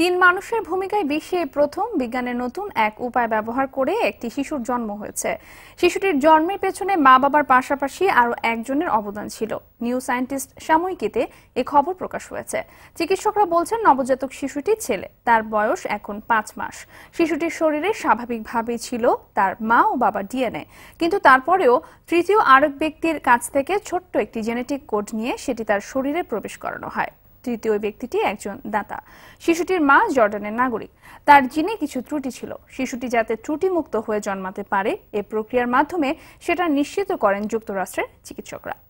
তিন মানুষের ভূমিকায় বিশ্বে প্রথম বিজ্ঞানের নতুন এক উপায় ব্যবহার করে একটি শিশুর জন্ম হয়েছে শিশুটির জন্মের পেছনে মা বাবার পাশাপাশি আরও একজনের অবদান ছিল নিউ সায়েন্টিস্ট সাময়িকীতে এ খবর প্রকাশ হয়েছে চিকিৎসকরা বলছেন নবজাতক শিশুটি ছেলে তার বয়স এখন পাঁচ মাস শিশুটির শরীরে স্বাভাবিকভাবেই ছিল তার মা ও বাবা ডিএনএ কিন্তু তারপরেও তৃতীয় আরেক ব্যক্তির কাছ থেকে ছোট্ট একটি জেনেটিক কোড নিয়ে সেটি তার শরীরে প্রবেশ করানো হয় তৃতীয় ব্যক্তিটি একজন দাতা শিশুটির মা জর্ডানের নাগরিক তার জিনে কিছু ত্রুটি ছিল শিশুটি যাতে ত্রুটিমুক্ত হয়ে জন্মাতে পারে এ প্রক্রিয়ার মাধ্যমে সেটা নিশ্চিত করেন যুক্তরাষ্ট্রের চিকিৎসকরা